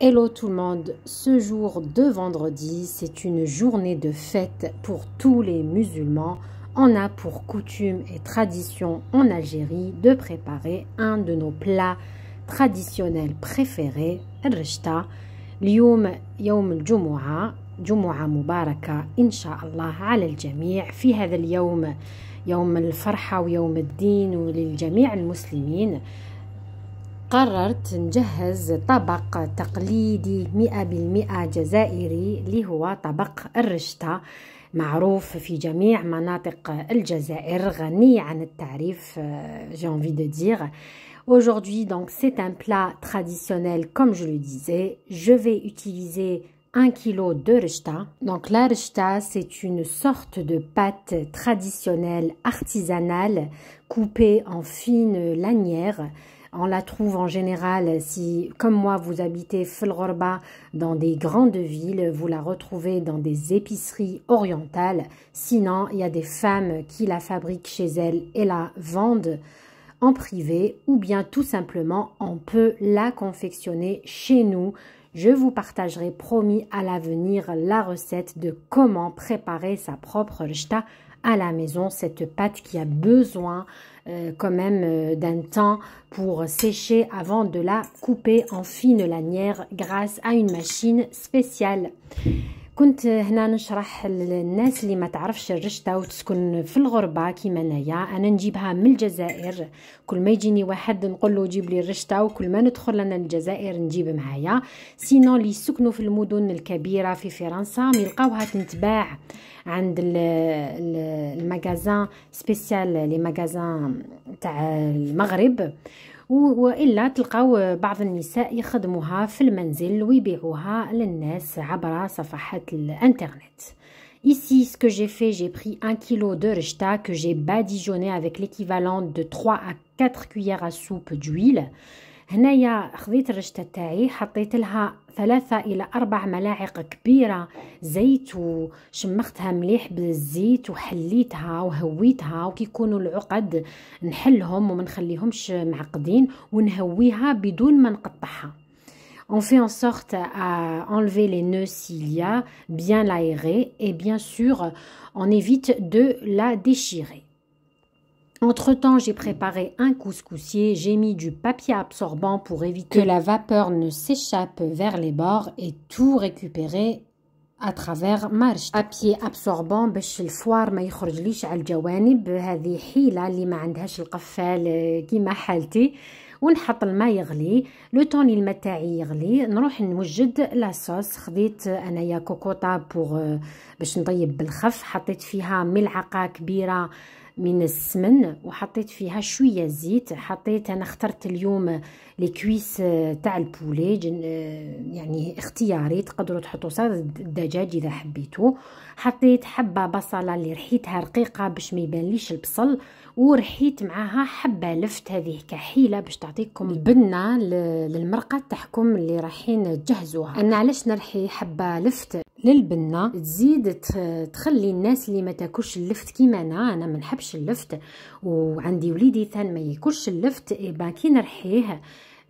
Hello tout le monde, ce jour de vendredi, c'est une journée de fête pour tous les musulmans. On a pour coutume et tradition en Algérie de préparer un de nos plats traditionnels préférés, rishta. اليوم يوم الجمعة جمعة مباركة إن شاء الله على الجميع في هذا اليوم يوم الفرحة ويوم الدين وللجميع المسلمين قررت نجهز طبق تقليدي مئة بالمئة جزائري اللي هو طبق الرشتة معروف في جميع مناطق الجزائر غني عن التعريف j'ai envie de dire Aujourd'hui, donc, c'est un plat traditionnel, comme je le disais. Je vais utiliser 1 kg de Donc la c'est une sorte de pâte traditionnelle artisanale coupée en fines lanières on la trouve en général, euh, si comme moi vous habitez florba dans des grandes villes, vous la retrouvez dans des épiceries orientales. Sinon, il y a des femmes qui la fabriquent chez elles et la vendent en privé ou bien tout simplement on peut la confectionner chez nous. Je vous partagerai promis à l'avenir la recette de comment préparer sa propre rjta à la maison, cette pâte qui a besoin euh, quand même euh, d'un temps pour sécher avant de la couper en fine lanière grâce à une machine spéciale. كنت هنا نشرح للناس اللي ما تعرفش الرشتة وتسكن في الغربة كيما انايا انا نجيبها من الجزائر كل ما يجيني واحد نقول له جيب لي الرشتة وكل ما ندخل انا الجزائر نجيب معايا سينو اللي يسكنوا في المدن الكبيرة في فرنسا ميلقاوها تنتباع عند المغازان سبيسيال لي مغازان تاع المغرب والا تلقاو بعض النساء يخدموها في المنزل ويبيعوها للناس عبر صفحات الانترنت Ici, ce que j'ai fait, j'ai pris un kilo de rejta que j'ai badigeonné avec l'équivalent de 3 à 4 cuillères à soupe d'huile. هنايا خذيت الرشته تاعي حطيت لها ثلاثة إلى أربع ملاعق كبيرة زيت وشمختها مليح بالزيت وحليتها وهويتها وكيكونوا العقد نحلهم وما نخليهمش معقدين ونهويها بدون ما نقطعها On fait en sorte à enlever les nœuds s'il y a, bien l'aérer et bien sûr on évite de la déchirer. Entre-temps, j'ai préparé un couscoussier, j'ai mis du papier absorbant pour éviter que la vapeur ne s'échappe vers les bords et tout récupérer à travers مرش بابي ابسوربون باش الفوار ما يخرجليش على الجوانب هذه حيله اللي ما عندهاش القفال كيما حالتي ونحط الماء يغلي لو طونيل الماء تاعي يغلي نروح نوجد لاصوص خديت انايا كوكوطا بور باش نطيب بالخف حطيت فيها ملعقه كبيره من السمن وحطيت فيها شويه زيت حطيت انا اخترت اليوم لي كويس آه، تاع البولي آه، يعني اختياري تقدروا تحطوا صار الدجاج اذا حبيتوا حطيت حبه بصله اللي ريحتها رقيقه باش ما يبانليش البصل ورحيت معاها حبه لفت هذه كحيله باش تعطيكم البنه للمرقه تاعكم اللي رايحين تجهزوها انا علاش نرحي حبه لفت للبنه تزيد تخلي الناس اللي ما تاكلش اللفت كيما انا انا ما نحبش اللفت وعندي وليدي ثان ما ياكلش اللفت اي كي نرحيه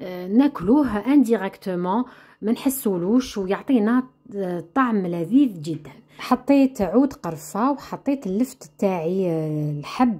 آه، ناكلوه انديريكتومون ما نحسولوش ويعطينا آه، طعم لذيذ جدا حطيت عود قرفه وحطيت اللفت تاعي آه، الحب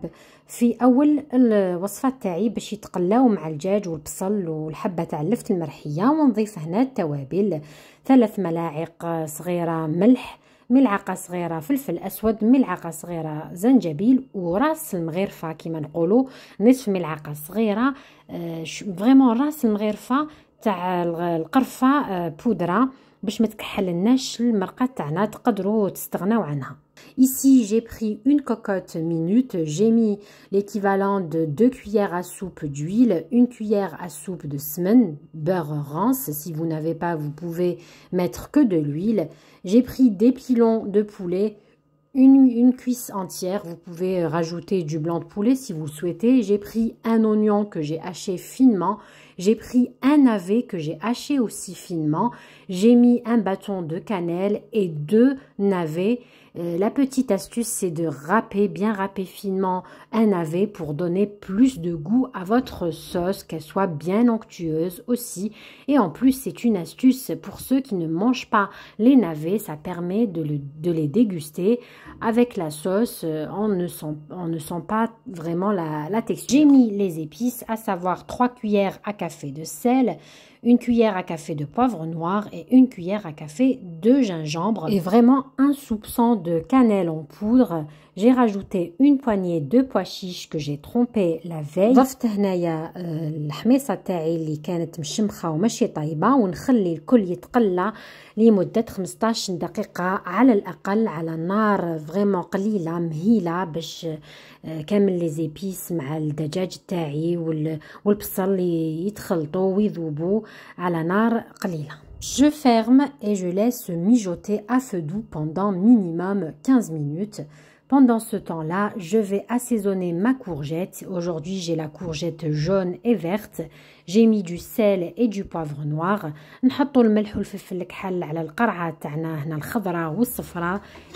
في اول الوصفه تاعي باش يتقلاو مع الدجاج والبصل والحبه تاع اللفت المرحيه ونضيف هنا التوابل ثلاث ملاعق صغيرة ملح ملعقة صغيرة فلفل أسود ملعقة صغيرة زنجبيل وراس المغرفة كما نقولوا نصف ملعقة صغيرة آه، فريمون راس المغرفة تاع القرفة آه، بودرة باش ما تكحل المرقة تاعنا تقدروا تستغناو عنها Ici, j'ai pris une cocotte minute, j'ai mis l'équivalent de 2 cuillères à soupe d'huile, une cuillère à soupe de semen, beurre rance. Si vous n'avez pas, vous pouvez mettre que de l'huile. J'ai pris des pilons de poulet, une, cuisse entière. Vous pouvez rajouter du blanc de poulet si vous le souhaitez. J'ai pris un oignon que j'ai haché finement. J'ai pris un navet que j'ai haché aussi finement. J'ai mis un bâton de cannelle et deux navets. Euh, la petite astuce, c'est de râper, bien râper finement un navet pour donner plus de goût à votre sauce, qu'elle soit bien onctueuse aussi. Et en plus, c'est une astuce pour ceux qui ne mangent pas les navets, ça permet de, les déguster avec la sauce. On euh, ne sent, ne pas vraiment la, la texture. J'ai mis les épices, à savoir 3 cuillères à café de sel, une cuillère à café de poivre noir et une cuillère à café de gingembre et vraiment un soupçon de cannelle en poudre j'ai rajouté une poignée de pois chiches que j'ai trompé la veille ضفت هنايا الحميصه تاعي اللي كانت مشمخه وماشي طايبه ونخلي الكل يتقلى لمده 15 دقيقه على الاقل على نار فريمون قليله مهيله باش كامل لي زيبيس مع الدجاج تاعي والبصل يتخلطوا ويذوبوا على نار قليله Je ferme et je laisse mijoter à feu doux pendant minimum 15 minutes pendant ce temps-là, je vais assaisonner ma courgette. Aujourd'hui, j'ai la courgette jaune et verte. J'ai mis du sel et du poivre noir. نحطوا الملح والفلفل على القرعة تاعنا هنا الخضراء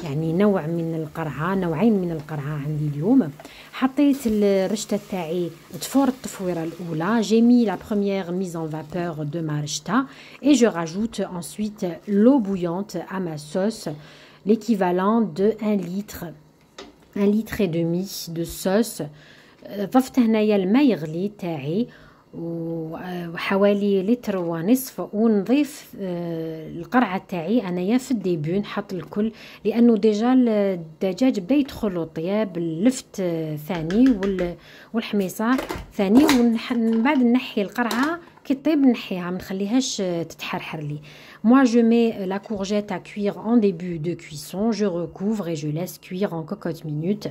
يعني نوع من القرعة نوعين من القرعة عندي اليوم حطيت الرشتة تاعي تفور التفويرة الأولى j'ai mis la première mise en vapeur de ma rishta et je rajoute ensuite l'eau bouillante à ma sauce l'équivalent de 1 litre ان لتر اي دومي دو صوص ضفت هنايا الماء يغلي تاعي وحوالي آه، لتر ونصف ونضيف آه، القرعه تاعي انايا في الديبي نحط الكل لانه ديجا الدجاج بدا يدخل طياب اللفت آه، ثاني والحميصه ثاني ومن بعد نحي القرعه moi je mets la courgette à cuire en début de cuisson je recouvre et je laisse cuire en cocotte minute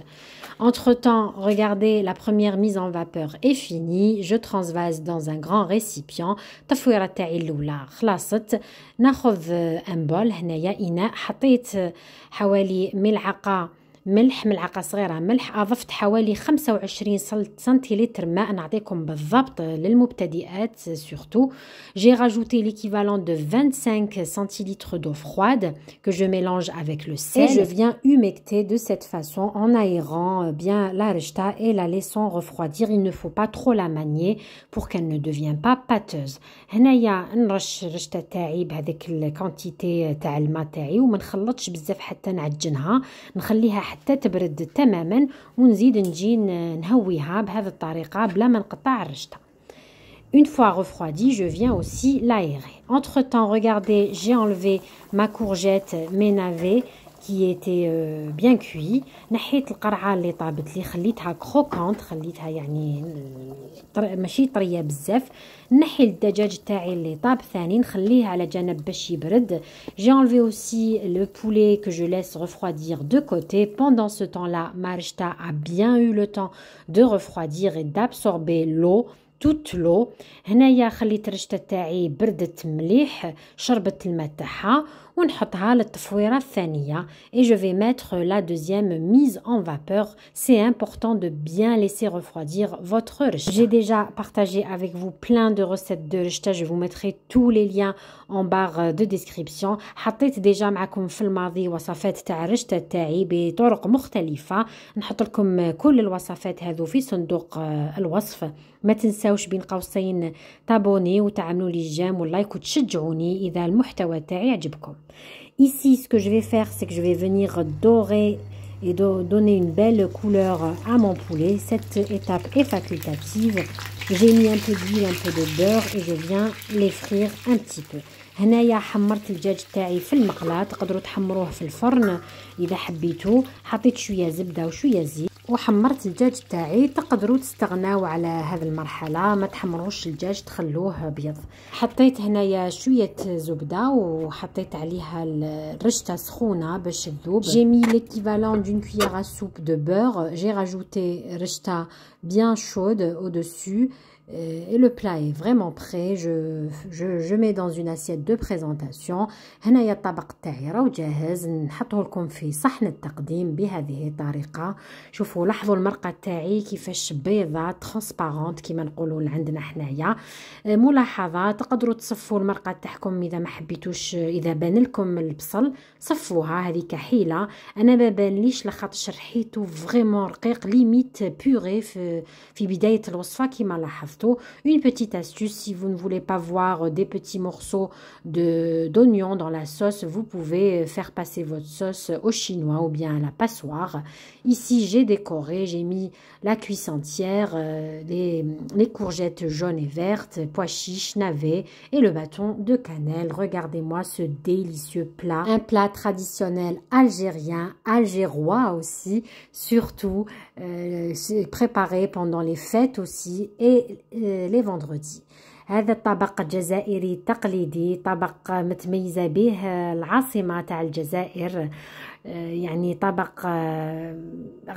entre-temps regardez la première mise en vapeur est finie je transvase dans un grand récipient ina, hawali ملح ملعقه صغيره ملح اضفت حوالي 25 سنتيلتر ماء نعطيكم بالضبط للمبتدئات سورتو جي راجوتي ليكيفالون دو 25 سنتيلتر دو فرويد que جو mélange افيك لو سيل جو فيان viens دو سيت فاسون ان ايران بيان لا رشتا اي لا ليسون laissant refroidir il ne faut pas trop la manier pour qu'elle ne devienne pas pâteuse هنايا نرش رشتا تاعي بهذيك الكونتيتي تاع الماء تاعي وما نخلطش بزاف حتى نعجنها نخليها حتى تبرد تماما ونزيد نجي نهويها بهذه الطريقة بلا ما نقطع الرشطه Une fois refroidi, je viens aussi l'aérer. Entre-temps, regardez, j'ai enlevé ma courgette, mes navets, كي ايتي بيان كوي نحيت القرعه اللي طابت لي خليتها كروكونت خليتها يعني ماشي طريه بزاف نحي الدجاج تاعي اللي طاب ثاني نخليه على جنب باش يبرد جي انلفي اوسي لو بولي كو جو لاس refroidir دو كوتي بوندون سو temps لا مارشتا ا بيان او لو طون دو refroidir اي دابسوربي لو توت لو هنايا خليت الرشته تاعي بردت مليح شربت الماء تاعها Et je vais mettre la deuxième mise en vapeur. C'est important de bien laisser refroidir votre riche. J'ai déjà partagé avec vous plein de recettes de riche. Je vous mettrai tous les liens en barre de description. J'ai déjà mis avec vous les recettes de riche. Je vous mettrai mets les recettes de riche dans le contenu de la vidéo. N'oubliez pas de vous abonner, de liker et de partager cette vidéo. Si vous aimez le contenu de la vidéo. Ici, ce que je vais faire, c'est que je vais venir dorer et donner une belle couleur à mon poulet. Cette étape est facultative. J'ai mis un peu d'huile, un peu de beurre et je viens les frire un petit peu. وحمرت الدجاج تاعي تقدروا تستغناو على هذه المرحله ما تحمروش الدجاج تخلوه ابيض حطيت هنايا شويه زبده وحطيت عليها الرشته سخونه باش تذوب جي مي ليكيفالون دون كويير ا سوب دو بور جي راجوتي رشته بيان شود او دوسو Euh, et le plat est vraiment prêt je, je, je mets dans une assiette de présentation هنايا الطبق تاعي راه جاهز نحطه لكم في صحن التقديم بهذه الطريقه شوفوا لاحظوا المرقه تاعي كيفاش بيضه ترانسبارونت كيما نقولوا عندنا حنايا آه، ملاحظه تقدروا تصفوا المرقه تاعكم اذا ما حبيتوش اذا بان لكم البصل صفوها هذه كحيله انا ما بانليش لخاطش رحيته فريمون رقيق ليميت بوري في, في بدايه الوصفه كيما لاحظت Une petite astuce, si vous ne voulez pas voir euh, des petits morceaux d'oignons dans la sauce, vous pouvez euh, faire passer votre sauce au chinois ou bien à la passoire. Ici, j'ai décoré, j'ai mis la cuisse entière, euh, les, courgettes jaunes et vertes, pois chiches, navets et le bâton de cannelle. Regardez-moi ce délicieux plat, un plat traditionnel algérien, algérois aussi, surtout Euh, préparé pendant les fêtes aussi et euh, les vendredis هذا الطبق الجزائري تقليدي طبق متميزة به آه، العاصمة تاع الجزائر آه، يعني طبق آه،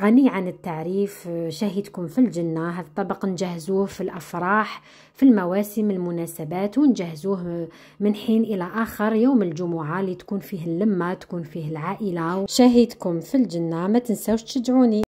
غني عن التعريف شهدكم في الجنة هذا الطبق نجهزوه في الأفراح في المواسم المناسبات ونجهزوه من حين إلى آخر يوم الجمعة اللي تكون فيه اللمة تكون فيه العائلة شهدكم في الجنة ما تنسوش تشجعوني